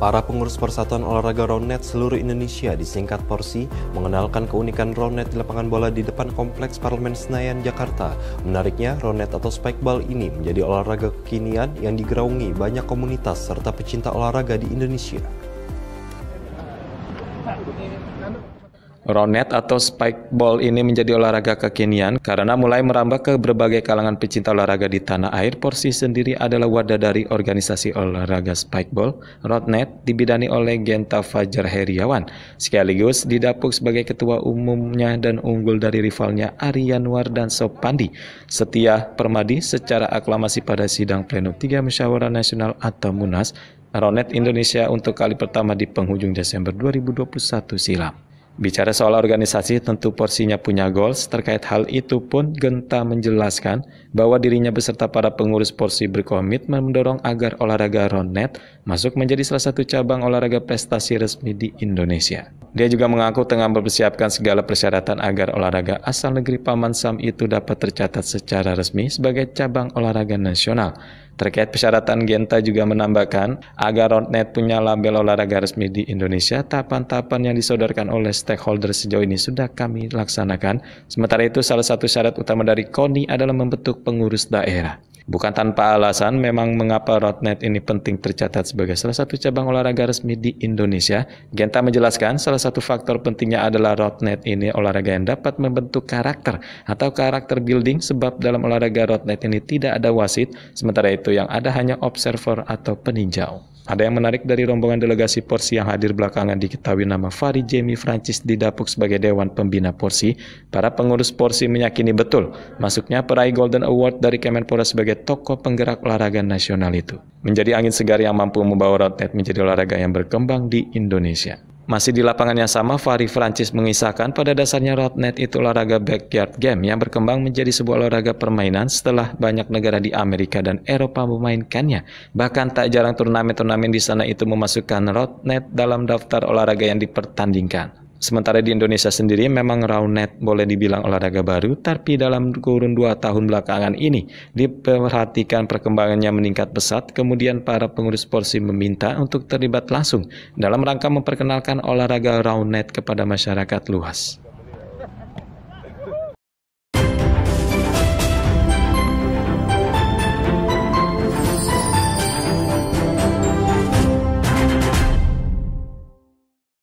Para pengurus Persatuan Olahraga Ronet seluruh Indonesia disingkat porsi mengenalkan keunikan Ronet di lapangan bola di depan Kompleks Parlemen Senayan, Jakarta. Menariknya, Ronet atau Spikeball ini menjadi olahraga kekinian yang digeraungi banyak komunitas serta pecinta olahraga di Indonesia. Ronet atau spikeball ini menjadi olahraga kekinian karena mulai merambah ke berbagai kalangan pecinta olahraga di tanah air. Porsi sendiri adalah wadah dari organisasi olahraga spikeball. Ronet dibidani oleh Genta Fajar Heriawan, sekaligus didapuk sebagai ketua umumnya dan unggul dari rivalnya Aryan dan Sopandi. Setia Permadi secara aklamasi pada sidang pleno 3 Musyawarah Nasional atau MUNAS Ronet Indonesia untuk kali pertama di penghujung Desember 2021 silam. Bicara soal organisasi, tentu porsinya punya goals. Terkait hal itu pun, Genta menjelaskan bahwa dirinya beserta para pengurus porsi berkomitmen mendorong agar olahraga Ronet masuk menjadi salah satu cabang olahraga prestasi resmi di Indonesia. Dia juga mengaku tengah mempersiapkan segala persyaratan agar olahraga asal negeri Paman Sam itu dapat tercatat secara resmi sebagai cabang olahraga nasional. Terkait persyaratan Genta juga menambahkan agar Roadnet punya label olahraga resmi di Indonesia, tahapan-tahapan yang disodorkan oleh stakeholder sejauh ini sudah kami laksanakan. Sementara itu salah satu syarat utama dari KONI adalah membentuk pengurus daerah. Bukan tanpa alasan, memang mengapa Rotnet ini penting tercatat sebagai salah satu cabang olahraga resmi di Indonesia. Genta menjelaskan, salah satu faktor pentingnya adalah Rotnet ini olahraga yang dapat membentuk karakter atau karakter building sebab dalam olahraga Rotnet ini tidak ada wasit, sementara itu yang ada hanya observer atau peninjau. Ada yang menarik dari rombongan delegasi Porsi yang hadir belakangan diketahui nama Fari Jamie Francis didapuk sebagai Dewan Pembina Porsi. Para pengurus Porsi meyakini betul masuknya peraih Golden Award dari Kemenpora sebagai tokoh penggerak olahraga nasional itu. Menjadi angin segar yang mampu membawa Road menjadi olahraga yang berkembang di Indonesia. Masih di lapangan yang sama, Fahri Francis mengisahkan pada dasarnya Roadnet itu olahraga backyard game yang berkembang menjadi sebuah olahraga permainan setelah banyak negara di Amerika dan Eropa memainkannya. Bahkan tak jarang turnamen-turnamen di sana itu memasukkan Roadnet dalam daftar olahraga yang dipertandingkan. Sementara di Indonesia sendiri memang raunet boleh dibilang olahraga baru, tapi dalam kurun dua tahun belakangan ini diperhatikan perkembangannya meningkat pesat, kemudian para pengurus porsi meminta untuk terlibat langsung dalam rangka memperkenalkan olahraga raunet kepada masyarakat luas.